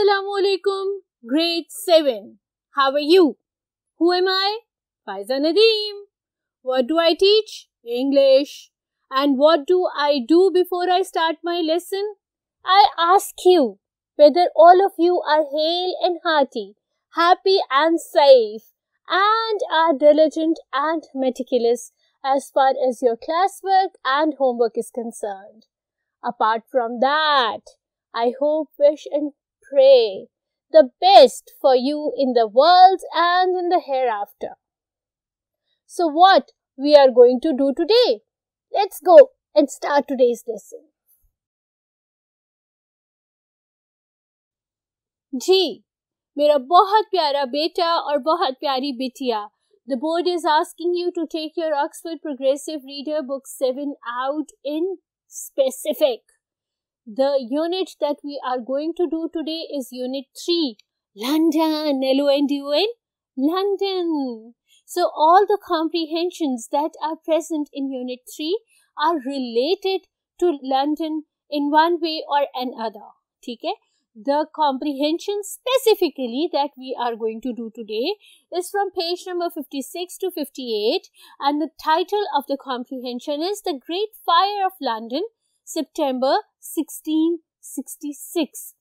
Assalamu alaikum, grade 7. How are you? Who am I? Faiza Nadeem. What do I teach? English. And what do I do before I start my lesson? I ask you whether all of you are hale and hearty, happy and safe, and are diligent and meticulous as far as your classwork and homework is concerned. Apart from that, I hope, wish, and pray the best for you in the world and in the hereafter. So what we are going to do today? Let's go and start today's lesson. जी मेरा बहुत प्यारा बेटा और बहुत प्यारी बिटिया The board is asking you to take your Oxford Progressive Reader Book 7 out in specific. The unit that we are going to do today is unit 3 London, L O N D O N, London. So, all the comprehensions that are present in unit 3 are related to London in one way or another. Okay? The comprehension specifically that we are going to do today is from page number 56 to 58, and the title of the comprehension is The Great Fire of London सितंबर 1666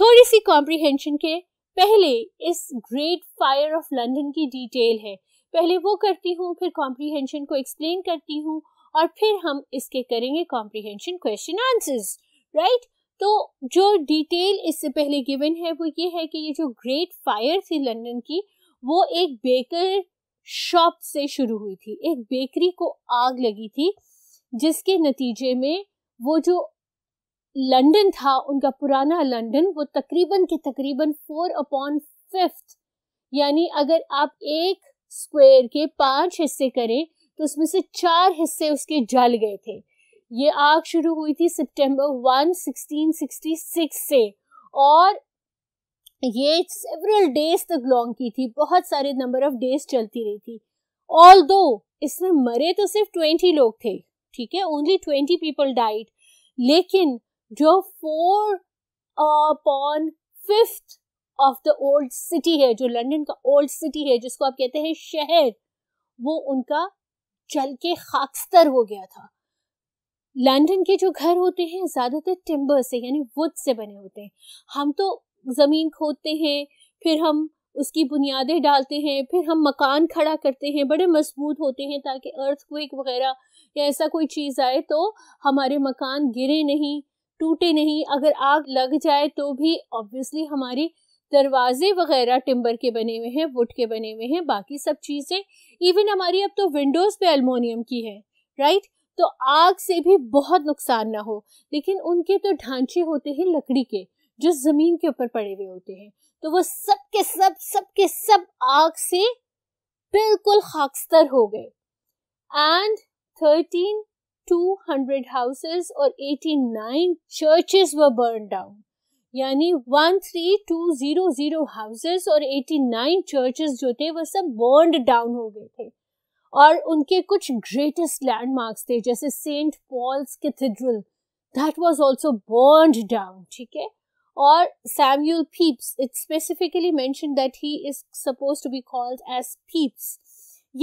थोड़ी सी comprehension के पहले इस great fire of London की detail है पहले वो करती हूँ फिर कॉम्प्रिहेंशन को एक्सप्लेन करती हूँ और फिर हम इसके करेंगे कॉम्प्रिहेंशन क्वेश्चन आंसर्स राइट तो जो डिटेल इससे पहले गिवन है वो ये है कि ये जो ग्रेट फायर थी लंदन की वो एक बेकर शॉप से शुरू हुई थी एक बेकरी को आग लगी थी जिसके नतीजे में वो जो लंदन था उनका पुराना लंदन वो तकरीबन के तकरीबन फोर अपॉन फिफ्थ यानी अगर आप एक स्क्वायर के पांच हिस्से करें तो उसमें से चार हिस्से उसके जल गए थे ये आग शुरू हुई थी सितंबर वन सिक्सटीन सिक्सटी सिक्स से और ये सेवरल डेज तक लॉन्ग की थी बहुत सारे नंबर ऑफ डेज चलती रही थी ऑल दो इसमें मरे तो सिर्फ ट्वेंटी लोग थे ठीक है ओनली ट्वेंटी पीपल डाइड लेकिन जो four upon fifth of the old city है जो लंदन का ओल्ड सिटी है जिसको आप कहते हैं शहर वो उनका जल के खाकस्तर हो गया था लंदन के जो घर होते हैं ज़्यादातर टिम्बर से यानी वुड से बने होते हैं हम तो ज़मीन खोदते हैं फिर हम उसकी बुनियादें डालते हैं फिर हम मकान खड़ा करते हैं बड़े मजबूत होते हैं ताकि अर्थ क्विक वगैरह या ऐसा कोई चीज़ आए तो हमारे मकान गिरे नहीं टूटे नहीं अगर आग लग जाए तो भी ऑब्वियसली हमारी दरवाजे वगैरह टिम्बर के बने हुए हैं वुड के बने हुए हैं बाकी सब चीज़ें इवन हमारी अब तो विंडोज़ पे अल्मोनियम की है राइट तो आग से भी बहुत नुकसान ना हो लेकिन उनके तो ढांचे होते हैं लकड़ी के जो ज़मीन के ऊपर पड़े हुए होते हैं तो वो सब के सब सब के सब आग से बिल्कुल खाकस्तर हो गए and 13 200 houses or 89 churches were burned down. यानी 13200 हाउसेस और 89 चर्चेस जो थे वो सब बर्नड डाउन हो गए थे और उनके कुछ ग्रेटेस्ट लैंडमार्क्स थे जैसे Saint Paul's cathedral that was also burned down ठीक है और Samuel Pepys it's specifically mention that he is suppose to be called as Pepys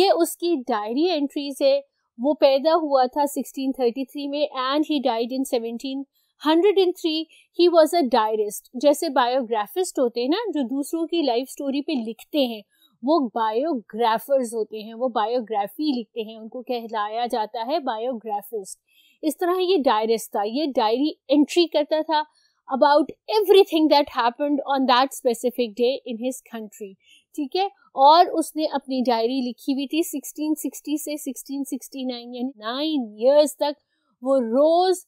ये उसकी डायरी एंट्रीज है वो पैदा हुआ था 1633 में and he died in 1703 he was a diarist जैसे बायोग्राफिस्ट होते हैं ना जो दूसरों की लाइफ स्टोरी पे लिखते हैं वो बायोग्राफर्स होते हैं वो बायोग्राफी लिखते हैं उनको कहलाया जाता है बायोग्राफिस्ट इस तरह ये डायरिस्ट था ये डायरी एंट्री करता था about everything that happened on that specific day in his country ठीक है और उसने अपनी डायरी लिखी हुई थी 1660 से 1669 यानी नाइन ईयर्स तक वो रोज़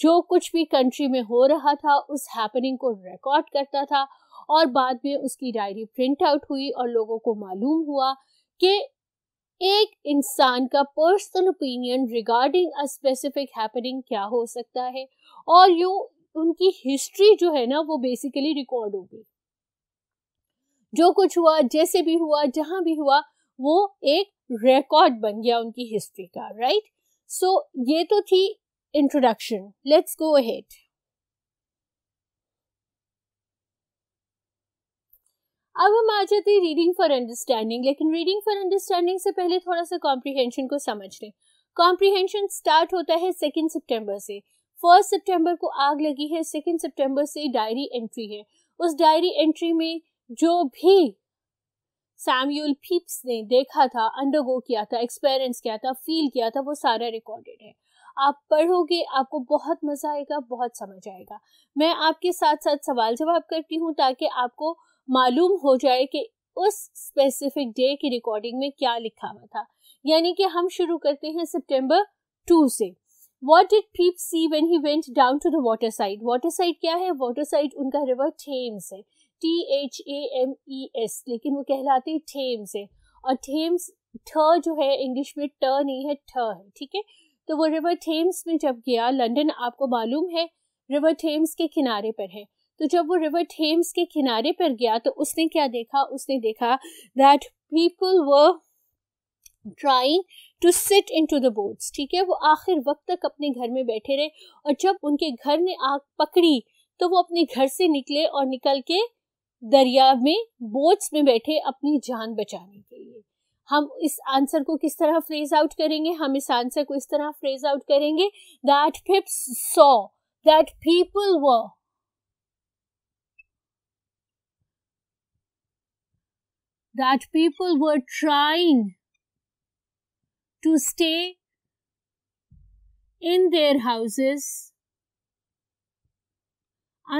जो कुछ भी कंट्री में हो रहा था उस हैपनिंग को रिकॉर्ड करता था और बाद में उसकी डायरी प्रिंट आउट हुई और लोगों को मालूम हुआ कि एक इंसान का personal opinion regarding a specific happening क्या हो सकता है और यू उनकी हिस्ट्री जो है ना वो बेसिकली रिकॉर्ड हो गई जो कुछ हुआ जैसे भी हुआ जहां भी हुआ वो एक रिकॉर्ड बन गया उनकी हिस्ट्री का राइट सो so, ये तो थी इंट्रोडक्शन लेट्स गो अहेड अब हम आ जाते हैं रीडिंग फॉर अंडरस्टैंडिंग लेकिन रीडिंग फॉर अंडरस्टैंडिंग से पहले थोड़ा सा कॉम्प्रीहेंशन को समझ लें कॉम्प्रीहेंशन स्टार्ट होता है सेकेंड सितंबर से फर्स्ट सितंबर को आग लगी है सेकेंड सितंबर से डायरी एंट्री है उस डायरी एंट्री में जो भी सैम्यूल पीप्स ने देखा था अंडरगो किया था एक्सपेरियंस किया था फील किया था वो सारा रिकॉर्डेड है आप पढ़ोगे आपको बहुत मज़ा आएगा बहुत समझ आएगा मैं आपके साथ साथ सवाल जवाब करती हूँ ताकि आपको मालूम हो जाए कि उस स्पेसिफिक डे की रिकॉर्डिंग में क्या लिखा हुआ था यानी कि हम शुरू करते हैं सितंबर टू से what did Pepys see when he went down to the waterside waterside क्या है वाटर साइड उनका रिवर थेम्स है T H A M E S लेकिन वो कहलाते हैं थेम्स है और थेम्स ठ जो है इंग्लिश में ट नहीं है ठ है ठीक है तो वो रिवर थेम्स में जब गया लंदन आपको मालूम है रिवर थेम्स के किनारे पर है तो जब वो रिवर थेम्स के किनारे पर गया तो उसने क्या देखा उसने देखा that people were trying to sit in to the boats ठीक है वो आखिर वक्त तक अपने घर में बैठे रहे और जब उनके घर ने आग पकड़ी तो वो अपने घर से निकले और निकल के दरिया में बोट्स में बैठे अपनी जान बचाने के लिए हम इस आंसर को किस तरह फ्रेज आउट करेंगे हम इस आंसर को इस तरह फ्रेज आउट करेंगे that Pepys saw that people were that people were trying to stay in their houses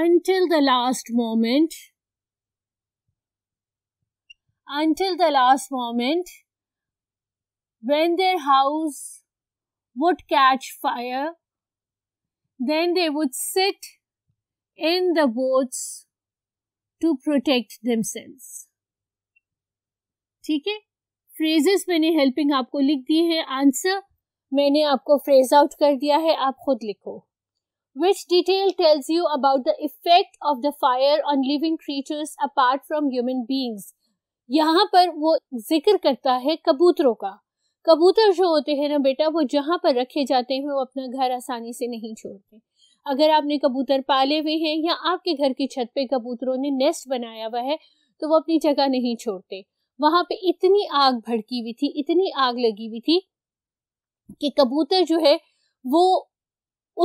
until the last moment until the last moment when their house would catch fire. Then they would sit in the boats to protect themselves. ठीक है phrases मैंने helping आपको लिख दी है answer मैंने आपको phrase out कर दिया है आप खुद लिखो which detail tells you about the effect of the fire on living creatures apart from human beings यहाँ पर वो जिक्र करता है कबूतरों का कबूतर जो होते हैं ना बेटा वो जहाँ पर रखे जाते हैं वो अपना घर आसानी से नहीं छोड़ते अगर आपने कबूतर पाले हुए हैं या आपके घर की छत पे कबूतरों ने नेस्ट बनाया हुआ है तो वो अपनी जगह नहीं छोड़ते वहां पे इतनी आग भड़की हुई थी इतनी आग लगी हुई थी कि कबूतर जो है वो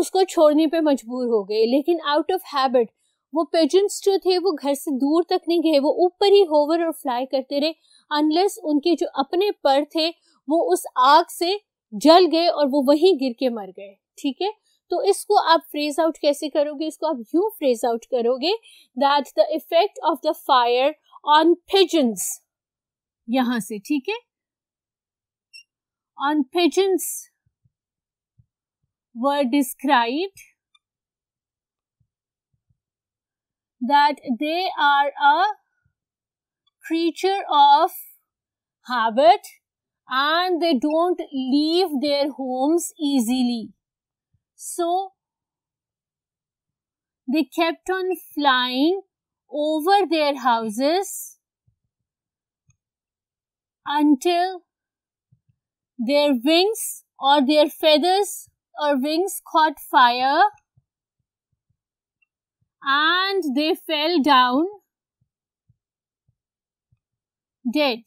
उसको छोड़ने पे मजबूर हो गए लेकिन आउट ऑफ हैबिट वो पेजेंट्स जो थे वो घर से दूर तक नहीं गए वो ऊपर ही होवर और फ्लाई करते रहे अनलेस उनके जो अपने पर थे वो उस आग से जल गए और वो वहीं गिर के मर गए ठीक है तो इसको आप फ्रेज आउट कैसे करोगे इसको आप यू फ्रेज आउट करोगे that the effect of the fire on pigeons यहां से ठीक है on pigeons were described that they are a creature of habit and they don't leave their homes easily. So, they kept on flying over their houses until their wings or their feathers or wings caught fire and they fell down dead.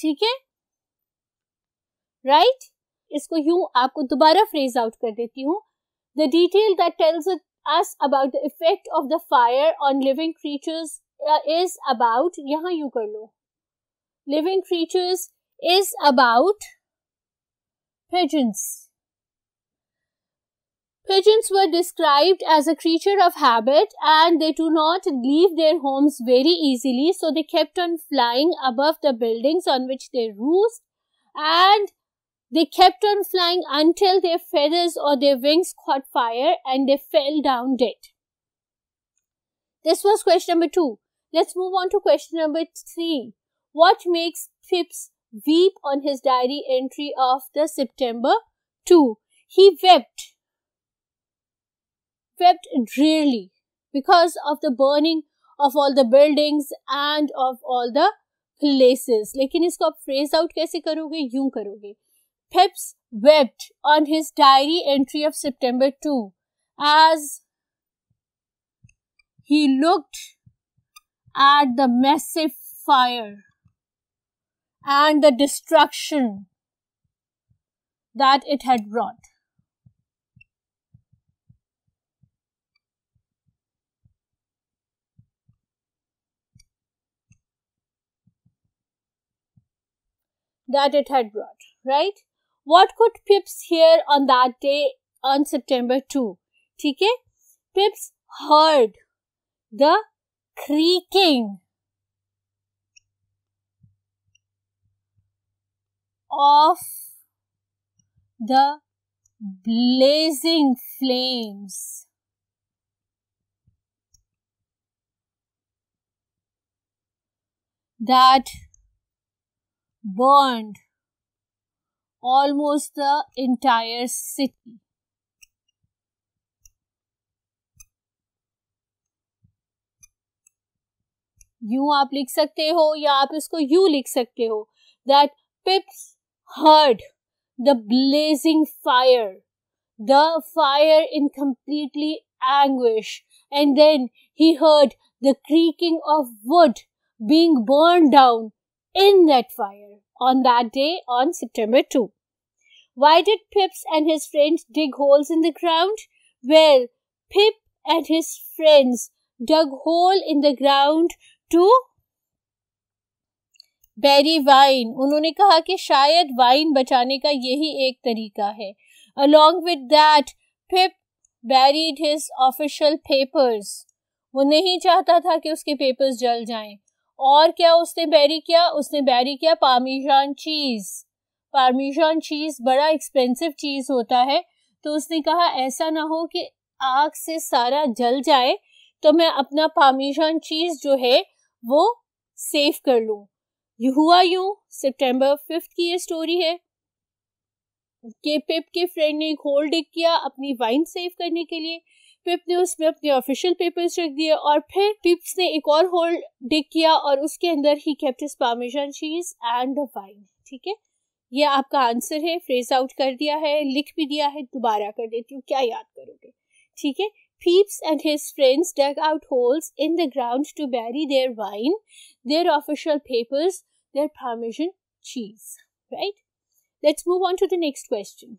ठीक है right इसको यूं आपको दोबारा phrase out कर देती हूँ the detail that tells us about the effect of the fire on living creatures uh, is about यहाँ यू कर लो living creatures is about pigeons Pigeons were described as a creature of habit and they do not leave their homes very easily, so they kept on flying above the buildings on which they roost and they kept on flying until their feathers or their wings caught fire and they fell down dead. This was question number two. Let's move on to question number three. What makes Phipps weep on his diary entry of the September 2? He wept wept drearily because of the burning of all the buildings and of all the places. लेकिन इसको आप phrase out कैसे करोगे यूं करोगे Pips wept on his diary entry of September 2 as he looked at the massive fire and the destruction that it had wrought. that it had brought, right? What could Pips hear on that day on September 2? TK? Pips heard the creaking of the blazing flames. That burned almost the entire city. यूं आप लिख सकते हो या आप इसको you लिख सकते हो that Pepys heard the blazing fire the fire in completely extinguish and then he heard the creaking of wood being burn down in that fire on that day on September 2. Why did Pips and his friends dig holes in the ground? Well, Pip and his friends dug hole in the ground to bury wine उन्होंने कहा कि शायद wine बचाने का यही एक तरीका है along with that Pepys buried his official papers वो नहीं चाहता था कि उसके पेपर्स जल जाएं और क्या उसने बैरी किया उसने बैरी किया पार्मीजान चीज़ पार्मीजान चीज़ बड़ा एक्सपेंसिव चीज़ होता है तो उसने कहा ऐसा ना हो कि आग से सारा जल जाए तो मैं अपना पार्मीजान चीज़ जो है वो सेव कर लू यू हुआ यू सितंबर फिफ्थ की ये स्टोरी है के पिप के फ्रेंड ने एक होल डिग किया अपनी वाइन सेव करने के लिए पिप ने उसमें अपने ऑफिशियल पेपर्स रख दिए और फिर पिप्स ने एक और होल डिग किया और उसके अंदर ही केप्ट इज पार्मेजन चीज एंड वाइन ठीक है ये आपका आंसर है फ्रेज आउट कर दिया है लिख भी दिया है दोबारा कर देती हूँ क्या याद करोगे ठीक है Pepys and his friends dug out holes in the ground to bury their wine, their official papers, their Parmesan cheese. Right? Let's move on to the next question.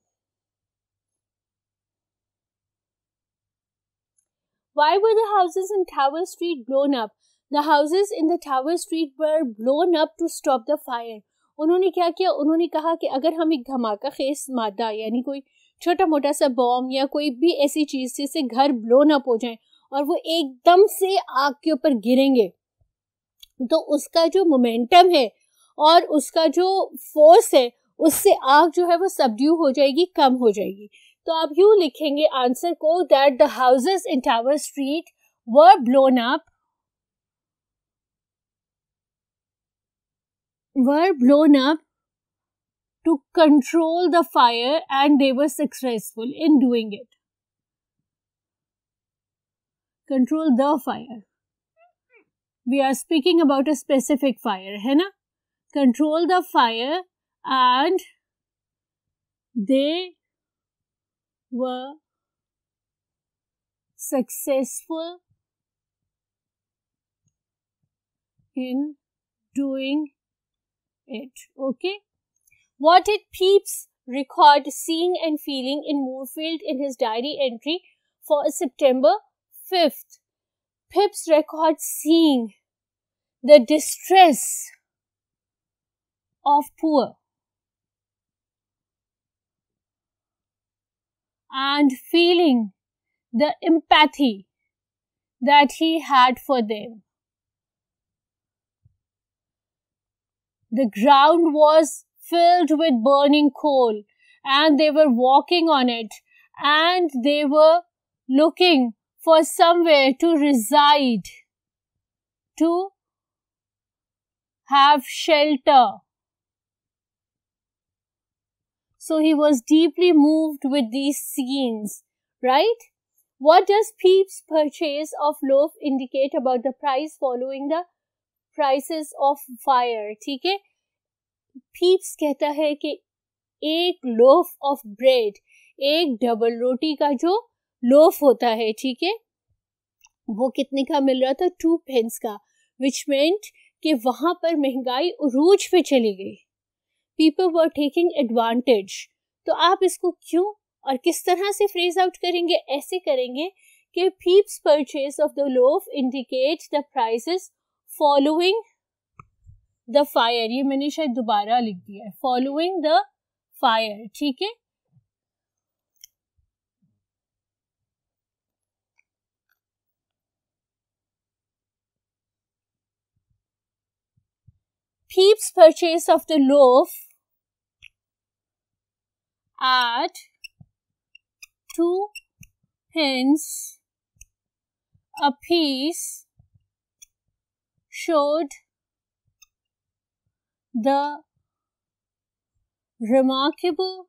Why were the houses in Tower Street blown up? The houses in the Tower Street were blown up to stop the fire. उन्होंने क्या किया उन्होंने कहा कि अगर हम एक धमाका खेस मादा यानी कोई छोटा मोटा सा बॉम्ब या कोई भी ऐसी चीज़ जिससे घर ब्लोन अप हो जाए और वो एकदम से आग के ऊपर गिरेंगे तो उसका जो मोमेंटम है और उसका जो फोर्स है उससे आग जो है वो सब्ड्यू हो जाएगी कम हो जाएगी तो आप यू लिखेंगे आंसर को that the houses in Tower Street were blown up were blown up to control the fire and they were successful in doing it control the fire we are speaking about a specific fire है ना control the fire and they were successful in doing it. Okay. What did Pepys record seeing and feeling in Moorfield in his diary entry for September 5th? Pepys records seeing the distress of poor and feeling the empathy that he had for them. The ground was filled with burning coal and they were walking on it and they were looking for somewhere to reside, to have shelter. So he was deeply moved with these scenes, right? What does Peep's purchase of loaf indicate about the price following the prices of fire? ठीक है Peep's कहता है कि एक loaf of bread, एक double रोटी का जो loaf होता है ठीक है वो कितने का मिल रहा था टू pence का which meant कि वहाँ पर महंगाई उरूज पे चली गई पीपल वर टेकिंग एडवांटेज तो आप इसको क्यों और किस तरह से फ्रेज आउट करेंगे ऐसे करेंगे कि Pepys purchase of the loaf indicate the prices following the fire ये मैंने शायद दोबारा लिख दिया है फॉलोइंग द फायर ठीक है Peeps purchase of the loaf At two pins a piece showed the remarkable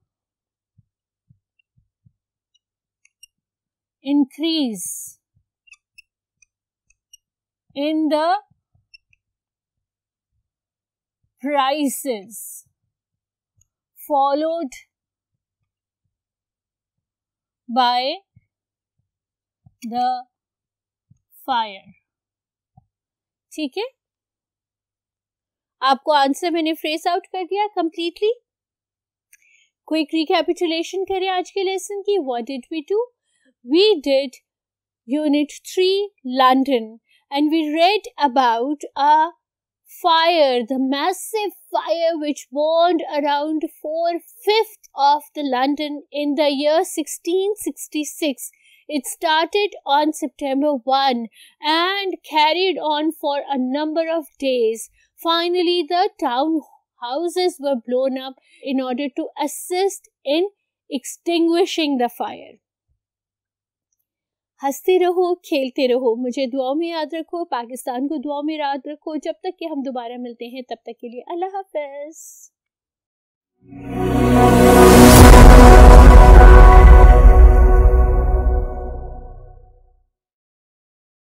increase in the prices followed by the fire ठीक है आपको आंसर मैंने फ्रेस आउट कर दिया कंप्लीटली क्विक रिकेपिटुलेशन करें आज के लेसन की what did we do we did unit three London and we read about a fire the massive fire which burned around four fifth of the London in the year 1666. It started on September 1 and carried on for a number of days. Finally, the town houses were blown up in order to assist in extinguishing the fire. हंसते रहो खेलते रहो मुझे दुआओं में याद रखो पाकिस्तान को दुआओं में याद रखो जब तक कि हम दोबारा मिलते हैं तब तक के लिए अल्लाह हाफिज़